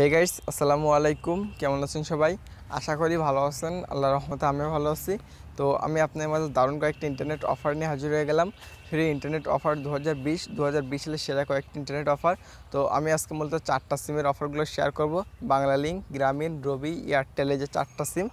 hey guys আসসালামু আলাইকুম কেমন আছেন সবাই আশা করি ভালো আছেন আল্লাহ রহমতে আমিও ভালো আছি তো আমি আপনার মাঝে দারুণ কয়েকটি ইন্টারনেট অফার নিয়ে হাজির হয়ে গেলাম ফ্রি ইন্টারনেট অফার দু হাজার বিশ দু হাজার বিশ সালে সেরা কয়েকটি ইন্টারনেট অফার তো আমি আজকে মূলত চারটা সিমের অফারগুলো শেয়ার করব বাংলা লিঙ্ক গ্রামীণ রবি এয়ারটেলে যে চারটা সিম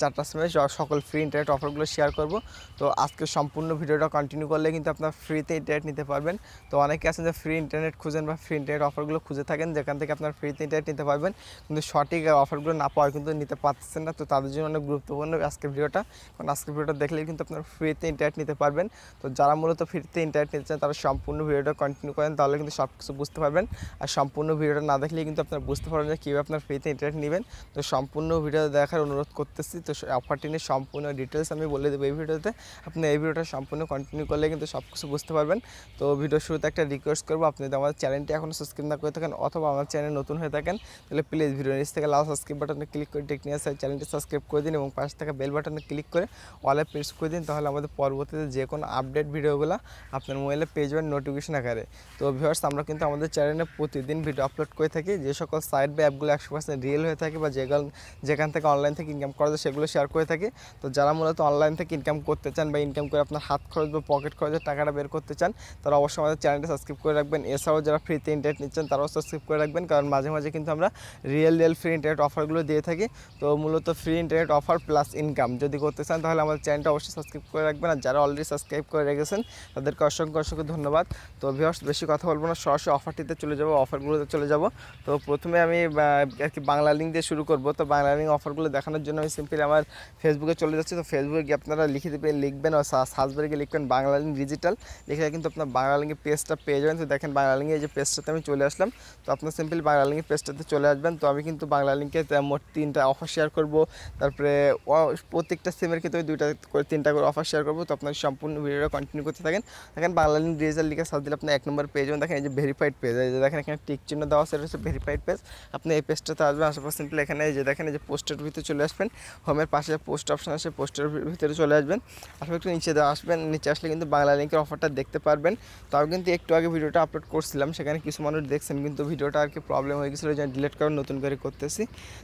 চারটা সিমের সকল ফ্রি ইন্টারনেট অফারগুলো শেয়ার করব তো আজকে সম্পূর্ণ ভিডিওটা কন্টিনিউ করলে কিন্তু আপনার ফ্রিতে ইন্টারনেট নিতে পারবেন তো অনেকে আছেন যে ফ্রি ইন্টারনেট খুঁজেন বা ফ্রি ইন্টারনেট অফারগুলো খুঁজে থাকেন যেখান থেকে আপনার ফ্রিতে ইন্টারনেট নিতে পারবেন কিন্তু সঠিক অফারগুলো না পাওয়ার কিন্তু নিতে পারতেছেন না তো তাদের জন্য অনেক গুরুত্বপূর্ণ আজকের ভিডিওটা কারণ আজকের ভিডিওটা দেখলে কিন্তু আপনার ফ্রিতে ইন্টারনেট নিতে পারবেন তো যারা মূলত ফ্রি ভিডিওটিতে ইন্টারনেট চান তারা সম্পূর্ণ ভিডিওটা কন্টিনিউ করেন তাহলে কিন্তু সব কিছু বুঝতে পারবেন আর সম্পূর্ণ ভিডিওটা না দেখলে কিন্তু আপনারা বুঝতে পারবেন যে কীভাবে আপনার ফ্রিতে ইন্টারেস্ট নেবেন তো সম্পূর্ণ ভিডিও দেখার অনুরোধ করতেছি তো অফারটি নিয়ে সম্পূর্ণ ডিটেলস আমি বলে দেবো এই ভিডিওতে আপনি এই ভিডিওটা সম্পূর্ণ কন্টিনিউ করলে কিন্তু সব কিছু বুঝতে পারবেন তো ভিডিও শুরুতে একটা রিকোয়েস্ট করবো আপনি যদি আমাদের চ্যানেলটি এখনও সাবস্ক্রাইব না করে থাকেন অথবা আমার চ্যানেল নতুন হয়ে থাকেন তাহলে প্লিজ ভিডিও নিচ থেকে লাল সাবস্ক্রাইব বাটনে ক্লিক করে আসে চ্যানেলটি সাবস্ক্রাইব করে দিন এবং পাশে থাকা বেল বাটনে ক্লিক করে অলে প্রেস করে দিন তাহলে আমাদের পরবর্তীতে যে কোনো আপডেট ভিডিওগুলো আপনার মোবাইলে পেয়ে যাবেন নোটিফিকেশন আকারে তো ভিউয়ার্স আমরা কিন্তু আমাদের চ্যানেলে প্রতিদিন ভিডিও আপলোড করে থাকি যে সকল সাইট বা অ্যাপগুলো একশো পার্সেন্ট রিয়েল হয়ে থাকে বা যেগুলো যেখান থেকে অনলাইন থেকে ইনকাম করা যায় সেগুলো শেয়ার করে থাকি তো যারা মূলত অনলাইন থেকে ইনকাম করতে চান বা ইনকাম করে আপনার হাত খরচ বা পকেট খরচের টাকাটা বের করতে চান তারা অবশ্যই আমাদের চ্যানেলটা সাবস্ক্রাইব করে রাখবেন এছাড়াও যারা ফ্রিতে ইন্টারনেট নিচ্ছেন তারাও সাবস্ক্রাইব করে রাখবেন কারণ মাঝে মাঝে কিন্তু আমরা রিয়েল রিয়েল ফ্রি ইন্টারনেট অফারগুলো দিয়ে থাকি তো মূলত free internet offer plus income যদি করতে চান তাহলে আমাদের চ্যানেলটা অবশ্যই সাবস্ক্রাইব করে রাখবেন আর যারা অলরেডি সাবস্ক্রাইব করে রেখেছেন তাদেরকে অসংখ্য অসংখ্য ধন্যবাদ তো ভিওর্স বেশি কথা বলবো না সরাসরি অফারটিতে চলে যাবো অফারগুলোতে চলে যাব তো প্রথমে আমি আর কি বাংলা লিঙ্ক দিয়ে শুরু করব তো বাংলা লিঙ্ক অফারগুলো দেখানোর জন্য আমি সিম্পলি আমার ফেসবুকে চলে যাচ্ছি তো ফেসবুকে গিয়ে আপনারা লিখে দেবে লিখবেন সার্চবারে গিয়ে লিখবেন বাংলা লিঙ্ক ডিজিটাল লিখে কিন্তু আপনার বাংলা লিঙ্কের পেজটা পেয়ে যাবেন তো দেখেন বাংলা লিঙ্কে এই যে পেজটাতে আমি চলে আসলাম তো আপনার সিম্পলি বাংলা লিঙ্কের পেজটাতে চলে আসবেন তো আমি কিন্তু বাংলা লিঙ্কে মোট তিনটা অফার শেয়ার করব তারপরে প্রত্যেকটা সিমের ক্ষেত্রে দুইটা করে তিনটা করে অফার শেয়ার করবো তো আপনার সম্পূর্ণ ভিডিওটা কন্টিনিউ করতে থাকেন দেখেন বাংলালিন ডিজিটাল লিখে সার্চ দিলে আপনি এক নম্বর পেয়ে যাবেন দেখেন এই যে ভেরিফাইড পেজ এই যে দেখেন এখানে টিক চিহ্ন দেওয়া সেটা হচ্ছে ভেরিফাইড পেজ আপনি এই পেজটাতে আসবেন আসার পর সিম্পল এখানে এই যে দেখেন এই যে পোস্টের ভিতরে চলে আসবেন হোমের পাশে পোস্ট অপশন আছে পোস্টের ভিতরে চলে আসবেন আসলে একটু নিচে আসবেন নিচে আসলে কিন্তু বাংলা লিঙ্কের অফারটা দেখতে পারবেন তো আমি কিন্তু একটু আগে ভিডিওটা আপলোড করছিলাম সেখানে কিছু মানুষ দেখছেন কিন্তু ভিডিওটা আর কি প্রবলেম হয়ে গেছিলো যে ডিলিট করে নতুন করে করতেছি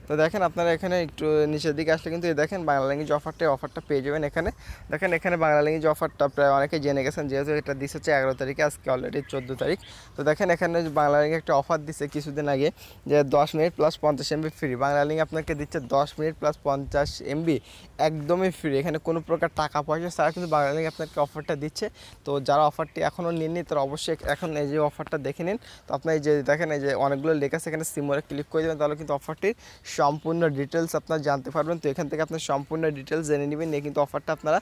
তো দেখেন আপনারা এখানে একটু নিচের দিকে আসলে কিন্তু এই দেখেন বাংলা ল্যাঙ্গুয়েজ অফারটা অফারটা পেয়ে যাবেন এখানে দেখেন এখানে বাংলা ল্যাঙ্গুয়েজ অফারটা প্রায় অনেকে জেনে গেছেন যেহেতু এটা দিস হচ্ছে এগারো তারিখে আজকে অলরেডি চোদ্দো তারিখ তো দেখেন এখানে বাংলা লিঙ্ক একটা অফার দিচ্ছে কিছুদিন আগে যে দশ মিনিট প্লাস পঞ্চাশ এমবি ফ্রি বাংলা লিঙ্ক আপনাকে দিচ্ছে দশ মিনিট প্লাস পঞ্চাশ এমবি একদমই ফ্রি এখানে কোনো প্রকার টাকা পয়সা ছাড়া কিন্তু বাংলা লিঙ্ক আপনাকে অফারটা দিচ্ছে তো যারা অফারটি এখনও নিননি তারা অবশ্যই এখন এই যে অফারটা দেখে নিন তো আপনার যে দেখেন এই যে অনেকগুলো লেখা আছে এখানে সিমোরে ক্লিক করে দেবেন তাহলে কিন্তু অফারটির সম্পূর্ণ ডিটেলস আপনার জানতে পারবেন তো এখান থেকে আপনার সম্পূর্ণ ডিটেলস জেনে নেবেন নিয়ে কিন্তু অফারটা আপনারা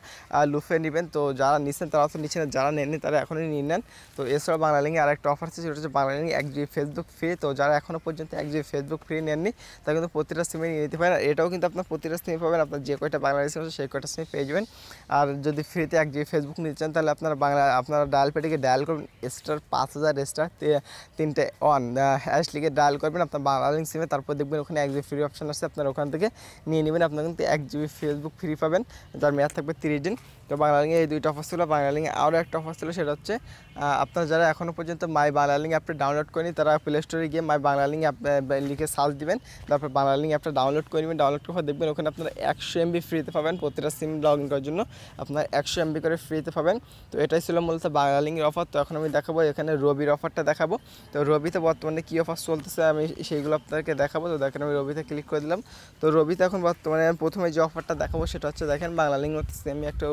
লুফে নেবেন তো যারা নিচ্ছেন তারা তো নিচ্ছেন যারা নেননি তারা এখনই নিয়ে নেন তো এছাড়া বাংলালিঙ্গে আর একটা অফার আছে সেটা হচ্ছে বাংলালিঙ্গে এক জিবি ফেসবুক ফ্রি তো যারা এখনও পর্যন্ত এক জিবি ফেসবুক ফ্রি নেননি তারা কিন্তু প্রতিটা সিমে নিয়ে নিতে পারেন এটাও কিন্তু আপনার প্রতিটা সিমে পাবেন আপনার যে কয়টা বাংলাদেশ আছে সেই কয়টা সিমে পেয়ে যাবেন আর যদি ফ্রিতে এক জিবি ফেসবুক নিতে চান তাহলে আপনার বাংলা আপনারা ডায়াল পেটিকে ডায়াল করবেন স্টার পাঁচ হাজার স্টার তিনটে অন হ্যাশ লিখে ডায়াল করবেন আপনার বাংলালিঙ্ক সিমে তারপর দেখবেন ওখানে এক জিবি ফ্রি অপশান আছে আপনার ওখান থেকে নিয়ে নেবেন আপনার কিন্তু এক জিবি ফেসবুক ফ্রি পাবেন যার মেয়াদ থাকবে তিরিশ দিন তো বাংলালিঙ্গে এই দুইটা অফার ছিল বাংলালিঙ্গে আরও এক একটা অফার ছিল সেটা হচ্ছে আপনারা যারা এখনও পর্যন্ত মাই বাংলা লিঙ্ক অ্যাপটা ডাউনলোড করেনি তারা প্লে স্টোরে গিয়ে মাই বাংলা লিঙ্ক অ্যাপ লিখে সার্চ দিবেন তারপর বাংলা লিঙ্ক অ্যাপটা ডাউনলোড করে নেবেন ডাউনলোড করে দেখবেন ওখানে আপনারা একশো এমবি ফ্রিতে পাবেন প্রতিটা সিম লগ ইন করার জন্য আপনারা একশো এমবি করে ফ্রিতে পাবেন তো এটাই ছিল মূলত বাংলা লিঙ্কের অফার তো এখন আমি দেখাবো এখানে রবির অফারটা দেখাবো তো রবিতে বর্তমানে কী অফার চলতেছে আমি সেইগুলো আপনাদেরকে দেখাবো তো দেখেন আমি রবিতে ক্লিক করে দিলাম তো রবিতে এখন বর্তমানে আমি প্রথমে যে অফারটা দেখাবো সেটা হচ্ছে দেখেন বাংলা লিঙ্ক সেমি একটা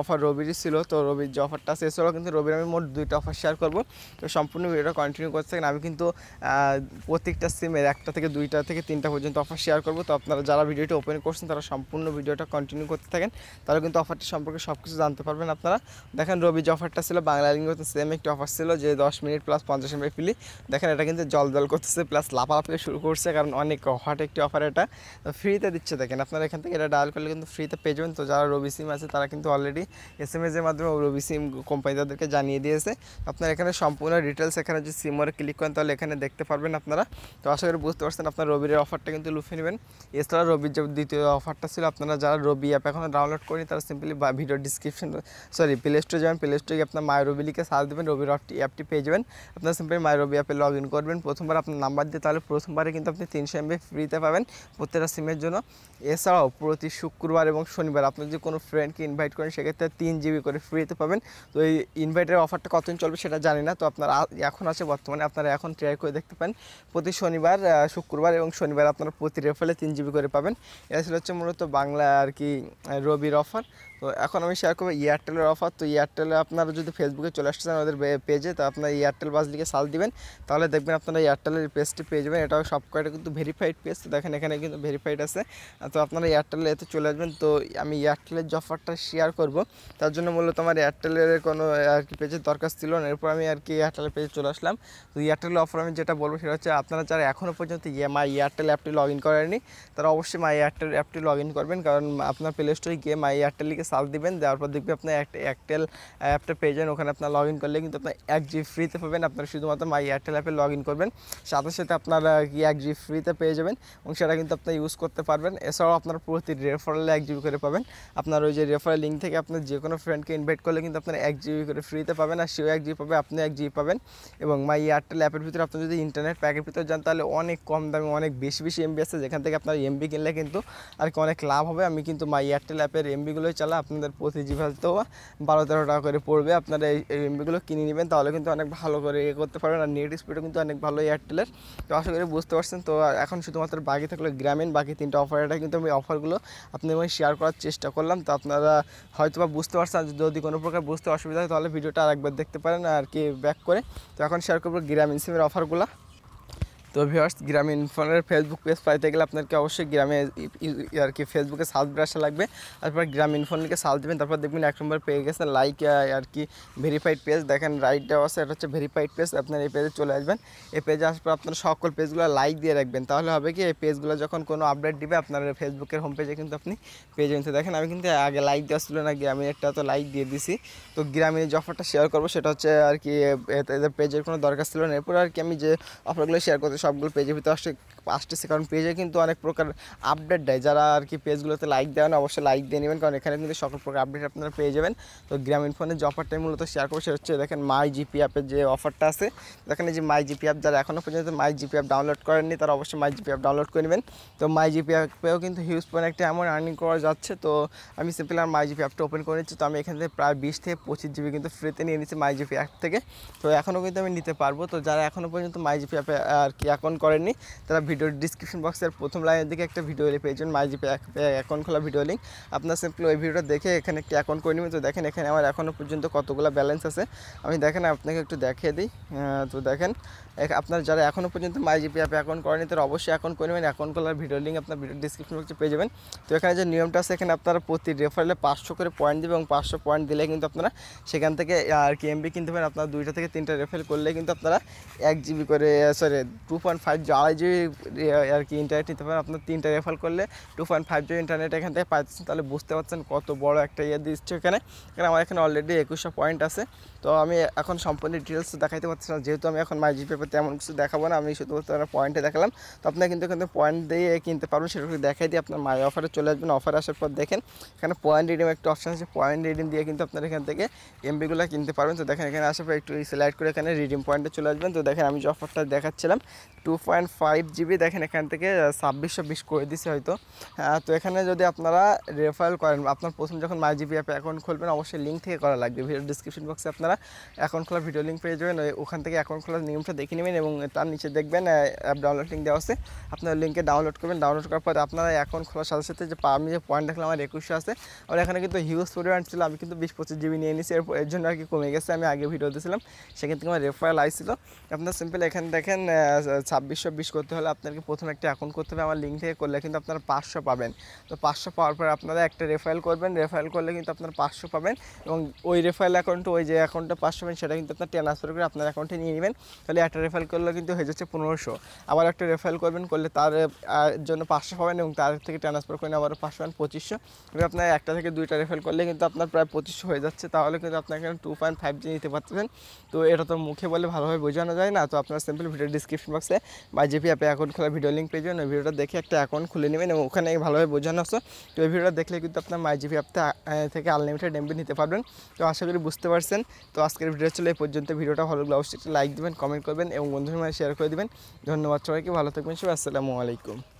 অফার রবিরই ছিল তো রবির যে অফারটা আছে এছাড়াও কিন্তু রবির আমি মোট দুই দুইটা অফার শেয়ার করবো তো সম্পূর্ণ ভিডিওটা কন্টিনিউ করতে থাকেন আমি কিন্তু প্রত্যেকটা সিমের একটা থেকে দুইটা থেকে তিনটা পর্যন্ত অফার শেয়ার করবো তো আপনারা যারা ভিডিওটি ওপেন করছেন তারা সম্পূর্ণ ভিডিওটা কন্টিনিউ করতে থাকেন তারা কিন্তু অফারটি সম্পর্কে সব কিছু জানতে পারবেন আপনারা দেখেন রবি যে অফারটা ছিল বাংলা লিঙ্গতে সেম একটি অফার ছিল যে দশ মিনিট প্লাস পঞ্চাশ মিনিট ফিলি দেখেন এটা কিন্তু জল জল করতেছে প্লাস লাফালাফি শুরু করছে কারণ অনেক হট একটি অফার এটা ফ্রিতে দিচ্ছে দেখেন আপনারা এখান থেকে এটা ডায়াল করলে কিন্তু ফ্রিতে পেয়ে যাবেন তো যারা রবি সিম আছে তারা কিন্তু অলরেডি এস এম এসের মাধ্যমে রবি সিম কোম্পানি তাদেরকে জানিয়ে দিয়েছে আপনার এখানে সম্পূর্ণ ডিটেলস এখানে যদি সিমোরে ক্লিক করেন তাহলে এখানে দেখতে পারবেন আপনারা তো আশা করি বুঝতে পারছেন আপনার রবির অফারটা কিন্তু লুফে নেবেন এছাড়া রবির যে দ্বিতীয় অফারটা ছিল আপনারা যারা রবি অ্যাপ এখনও ডাউনলোড করেনি তারা simply video description sorry play স্টোরে যাবেন প্লে স্টোরে আপনার মাই রবি লিখে সার্চ দেবেন রবির অ্যাপটি পেয়ে যাবেন আপনার সিম্পলি মাই রবি অ্যাপে লগ ইন করবেন প্রথমবার আপনার নাম্বার দিয়ে তাহলে প্রথমবারে কিন্তু আপনি তিনশো এমবি ফ্রিতে পাবেন প্রত্যেকটা সিমের জন্য এছাড়াও প্রতি শুক্রবার এবং শনিবার আপনি যদি কোনো ফ্রেন্ডকে ইনভাইট করেন সেক্ষেত্রে তিন জিবি করে ফ্রিতে পাবেন তো এই ইনভাইটের অফারটা কত কতদিন চলবে সেটা জানি না তো আপনারা এখন আছে বর্তমানে আপনারা এখন ট্রাই করে দেখতে পান প্রতি শনিবার শুক্রবার এবং শনিবার আপনারা প্রতি রেফারে তিন জিবি করে পাবেন এটা ছিল হচ্ছে মূলত বাংলা আর কি রবির অফার তো এখন আমি শেয়ার করবো এয়ারটেলের অফার তো এয়ারটেলে আপনারা যদি ফেসবুকে চলে আসতে চান ওদের পেজে তো আপনার এয়ারটেল বাস লিখে সাল দিবেন তাহলে দেখবেন আপনারা এয়ারটেলের পেজটি পেয়ে যাবেন এটাও সব কয়েকটা কিন্তু ভেরিফাইড পেজ তো দেখেন এখানে কিন্তু ভেরিফাইড আছে তো আপনারা এয়ারটেলে এতে চলে আসবেন তো আমি এয়ারটেলের যে অফারটা শেয়ার করবো তার জন্য মূলত আমার এয়ারটেলের কোনো আর কি পেজের দরকার ছিল না এরপর আমি আর কি এয়ারটেলের পেজে চলে আসলাম তো এয়ারটেলের অফার আমি যেটা বলবো সেটা হচ্ছে আপনারা যারা এখনও পর্যন্ত মাই এয়ারটেল অ্যাপটি লগ ইন করেনি তারা অবশ্যই মাই এয়ারটেল অ্যাপটি লগ ইন করবেন কারণ আপনার প্লে স্টোরে গিয়ে মাই এয়ারটেল লিখে সাল দিবেন দেওয়ার পর দেখবে আপনার এয়ারটেল অ্যাপটা পেয়ে যান ওখানে আপনার লগ ইন করলে কিন্তু আপনার এক জি ফ্রিতে পাবেন আপনারা শুধুমাত্র মাই এয়ারটেল অ্যাপে লগ ইন করবেন সাথে সাথে আপনারা কি এক জি ফ্রিতে পেয়ে যাবেন এবং সেটা কিন্তু আপনার ইউজ করতে পারবেন এছাড়াও আপনার প্রতি রেফারেলে এক জিবি করে পাবেন আপনার ওই যে রেফারেল লিঙ্ক থেকে আপনার যে কোনো ফ্রেন্ডকে ইনভাইট করলে কিন্তু আপনার এক জিবি করে ফ্রিতে পাবেন আর সেও এক জিবি পাবে আপনি এক জিবি পাবেন এবং মাই এয়ারটেল অ্যাপের ভিতরে আপনি যদি ইন্টারনেট প্যাকের ভিতরে যান তাহলে অনেক কম দামে অনেক বেশি বেশি এমবি আছে যেখান থেকে আপনার এমবি কিনলে কিন্তু আর কি অনেক লাভ হবে আমি কিন্তু মাই এয়ারটেল অ্যাপের এমবিগুলোই চালা আপনাদের প্রতি জিভাতেও বারো তেরো টাকা করে পড়বে আপনারা এই এমবিগুলো কিনে নেবেন তাহলে কিন্তু অনেক ভালো করে ইয়ে করতে পারবেন আর নেট স্পিডও কিন্তু অনেক ভালো এয়ারটেলের তো আশা করি বুঝতে পারছেন তো এখন শুধুমাত্র বাকি থাকলে গ্রামীণ বাকি তিনটা অফারটা কিন্তু আমি অফারগুলো আপনাদের আমি শেয়ার করার চেষ্টা করলাম তো আপনারা হয়তো বা বুঝতে পারছেন যদি কোনো প্রকার বুঝতে অসুবিধা হয় তাহলে ভিডিওটা আরেকবার দেখতে পারেন আর কি ব্যাক করে তো এখন শেয়ার করবো গ্রামীণ সিমের অফারগুলো তো ভিওয়ার্স গ্রামীণ ফোনের ফেসবুক পেজ পাইতে গেলে আপনাকে অবশ্যই গ্রামে আর কি ফেসবুকে সার্চ ব্রাশা লাগবে তারপর গ্রামীণ ফোন সার্চ দেবেন তারপর দেখবেন এক নম্বর পেয়ে গেছে লাইক আর কি ভেরিফাইড পেজ দেখেন রাইট দেওয়া আছে এটা হচ্ছে ভেরিফাইড পেজ আপনার এই পেজে চলে আসবেন এই পেজে আসার পর আপনার সকল পেজগুলো লাইক দিয়ে রাখবেন তাহলে হবে কি এই পেজগুলো যখন কোনো আপডেট দিবে আপনার ফেসবুকের হোম পেজে কিন্তু আপনি পেয়ে যাবেন দেখেন আমি কিন্তু আগে লাইক দেওয়া ছিল না গ্রামীণ একটা তো লাইক দিয়ে দিছি তো গ্রামীণ যে অফারটা শেয়ার করবো সেটা হচ্ছে আর কি পেজের কোনো দরকার ছিল না এরপর আর কি আমি যে অফারগুলো শেয়ার করতে সবগুলো পেজের ভিতরে আসতে আসতেছে কারণ পেজে কিন্তু অনেক প্রকার আপডেট দেয় যারা আর কি পেজগুলোতে লাইক দেয় না অবশ্যই লাইক দিয়ে নেবেন কারণ এখানে কিন্তু সকল প্রকার আপডেট আপনারা পেয়ে যাবেন তো গ্রামীণ ফোনে যে অফারটা মূলত শেয়ার করবো সেটা হচ্ছে দেখেন মাই জিপি অ্যাপের যে অফারটা আছে দেখেন যে মাই জিপি অ্যাপ যারা এখনও পর্যন্ত মাই জিপি অ্যাপ ডাউনলোড করেননি তারা অবশ্যই মাই জিপি অ্যাপ ডাউনলোড করে নেবেন তো মাই জিপি অ্যাপেও কিন্তু হিউজ পয়েন্ট একটা এমন আর্নিং করা যাচ্ছে তো আমি সিম্পল আমার মাই জিপি অ্যাপটা ওপেন করে নিচ্ছি তো আমি এখান থেকে প্রায় বিশ থেকে পঁচিশ জিবি কিন্তু ফ্রিতে নিয়ে নিচ্ছি মাই জিপি অ্যাপ থেকে তো এখনও কিন্তু আমি নিতে পারবো তো যারা এখনও পর্যন্ত মাই জিপি অ্যাপে আর কি অ্যাকাউন্ট করেননি তারা ভিডিওর ডিসক্রিপশন বক্সের প্রথম লাইনের দিকে একটা ভিডিও পেয়ে যাবেন মাই জিপে অ্যাকাউন্ট খোলা ভিডিও লিঙ্ক আপনার সিম্পলি ওই ভিডিওটা দেখে এখানে একটি অ্যাকাউন্ট করে নেবেন তো দেখেন এখানে আমার এখনও পর্যন্ত কতগুলো ব্যালেন্স আছে আমি দেখেন আপনাকে একটু দেখিয়ে দিই তো দেখেন আপনার যারা এখনও পর্যন্ত মাই জিপি অ্যাপে অ্যাকাউন্ট করেনি তারা অবশ্যই অ্যাকাউন্ট করে নেবেন অ্যাকাউন্ট খোলার ভিডিও লিঙ্ক আপনার ভিডিও ডিসক্রিপশন বক্সে পেয়ে যাবেন তো এখানে যে নিয়মটা আছে এখানে আপনারা প্রতি রেফারেলে পাঁচশো করে পয়েন্ট দেবে এবং পাঁচশো পয়েন্ট দিলে কিন্তু আপনারা সেখান থেকে আর কি এমবি কিনতে পারেন আপনারা দুইটা থেকে তিনটা রেফারেল করলে কিন্তু আপনারা এক জিবি করে sorry two point five G G আর কি ইন্টারনেট নিতে পারেন আপনার তিনটা রেফার করলে two point five G internet এখান থেকে পাইতেছেন তাহলে বুঝতে পারছেন কত বড় একটা ইয়ে দিচ্ছে এখানে কারণ আমার এখানে অলরেডি একুশশো পয়েন্ট আছে তো আমি এখন সম্পূর্ণ ডিটেলস দেখাইতে পারছি না যেহেতু আমি এখন মাই পেপার তেমন কিছু দেখাবো না আমি শুধুমাত্র আপনার পয়েন্টে দেখালাম তো আপনার কিন্তু এখানে পয়েন্ট দিয়ে কিনতে পারবেন সেটা দেখাই দিয়ে আপনার মাই অফারে চলে আসবেন অফার আসার পর দেখেন এখানে পয়েন্ট রিডিম একটা অপশান আছে পয়েন্ট রিডিম দিয়ে কিন্তু আপনার এখান থেকে এমবিগুলো কিনতে পারবেন তো দেখেন এখানে আসার পর একটু সিলেক্ট করে এখানে রিডিম পয়েন্টে চলে আসবেন তো দেখেন আমি যে অফারটা দেখাচ্ছিলাম টু পয়েন্ট ফাইভ জিবি দেখেন এখান থেকে ছাব্বিশশো বিশ করে দিছে হয়তো তো এখানে যদি আপনারা রেফারেল করেন আপনার প্রথম যখন মাই জিবি অ্যাপে অ্যাকাউন্ট খুলবেন অবশ্যই লিঙ্ক থেকে করা লাগবে ভিডিও ডিসক্রিপশন বক্সে আপনারা অ্যাকাউন্ট খোলার ভিডিও লিঙ্ক পেয়ে যাবেন ওখান থেকে অ্যাকাউন্ট খোলার নিয়মটা দেখে নেবেন এবং তার নিচে দেখবেন অ্যাপ ডাউনলোড লিঙ্ক দেওয়া আছে আপনার লিঙ্কে ডাউনলোড করবেন ডাউনলোড করার পর আপনারা অ্যাকাউন্ট খোলার সাথে সাথে যে আমি যে পয়েন্ট দেখলাম আমার একুশশো আছে আর এখানে কিন্তু হিউজ পরিমাণ ছিল আমি কিন্তু বিশ পঁচিশ জিবি নিয়ে নিয়েছি এর জন্য আর কি কমে গেছে আমি আগে ভিডিও দিয়েছিলাম সেখান থেকে আমার রেফারেল আইছিল আপনার সিম্পল এখানে দেখেন ছাব্বিশশো বিশ করতে হলে আপনাকে প্রথমে একটা অ্যাকাউন্ট করতে হবে আমার লিঙ্ক থেকে করলে কিন্তু আপনারা পাঁচশো পাবেন তো পাঁচশো পাওয়ার পরে আপনারা একটা রেফারেল করবেন রেফারেল করলে কিন্তু আপনারা পাঁচশো পাবেন এবং ওই রেফারেল অ্যাকাউন্ট ওই যে অ্যাকাউন্টটা পাঁচশো পাবেন সেটা কিন্তু আপনার ট্রান্সফার করে আপনার অ্যাকাউন্টে নিয়ে নেবেন তাহলে একটা রেফারেল করলে কিন্তু হয়ে যাচ্ছে পনেরোশো আবার একটা রেফারেল করবেন করলে তার জন্য পাঁচশো পাবেন এবং তার থেকে ট্রান্সফার করেন আবার পাঁচশো পাবেন পঁচিশশো এবং আপনার একটা থেকে দুইটা রেফারেল করলে কিন্তু আপনার প্রায় পঁচিশশো হয়ে যাচ্ছে তাহলে কিন্তু আপনার এখানে টু পয়েন্ট ফাইভ জি নিতে পারতেছেন তো এটা তো মুখে বলে ভালোভাবে বোঝানো যায় না তো আপনার সিম্পল ভিডিও ডিসক্রিপশন বক্সে বা জেপি অ্যাপে অ্যাকাউন্ট খোলা ভিডিও লিঙ্ক পেয়ে যাবেন ওই ভিডিওটা দেখে একটা অ্যাকাউন্ট খুলে নেবেন এবং ওখানে ভালোভাবে বোঝানো আসো তো ওই ভিডিওটা দেখলে কিন্তু আপনার মাই জিপি অ্যাপ থেকে আনলিমিটেড ডেম্পি নিতে পারবেন তো আশা করি বুঝতে পারছেন তো আজকের ভিডিও চলে এই পর্যন্ত ভিডিওটা ভালো লাগলে অবশ্যই লাইক দেবেন কমেন্ট করবেন এবং বন্ধুদের মধ্যে শেয়ার করে দেবেন ধন্যবাদ সবাইকে ভালো থাকবেন সবাই আসসালামু আলাইকুম